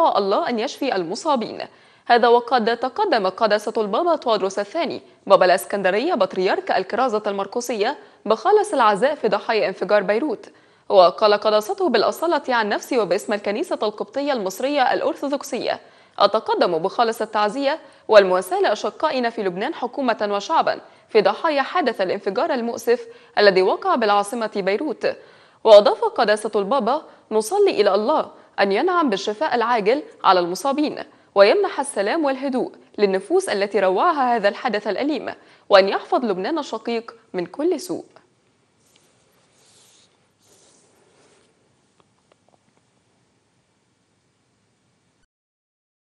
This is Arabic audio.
الله أن يشفي المصابين هذا وقد تقدم قداسة البابا طوادروس الثاني بابا الإسكندرية بطريرك الكرازة المرقسية بخالص العزاء في ضحايا انفجار بيروت وقال قداسته بالأصالة عن نفسه وباسم الكنيسة القبطية المصرية الأرثوذكسية أتقدم بخالص التعزية والمواساة لأشقائنا في لبنان حكومة وشعبا في ضحايا حادث الانفجار المؤسف الذي وقع بالعاصمة بيروت وأضاف قداسة البابا نصلي إلى الله أن ينعم بالشفاء العاجل على المصابين ويمنح السلام والهدوء للنفوس التي روعها هذا الحدث الأليم وأن يحفظ لبنان الشقيق من كل سوء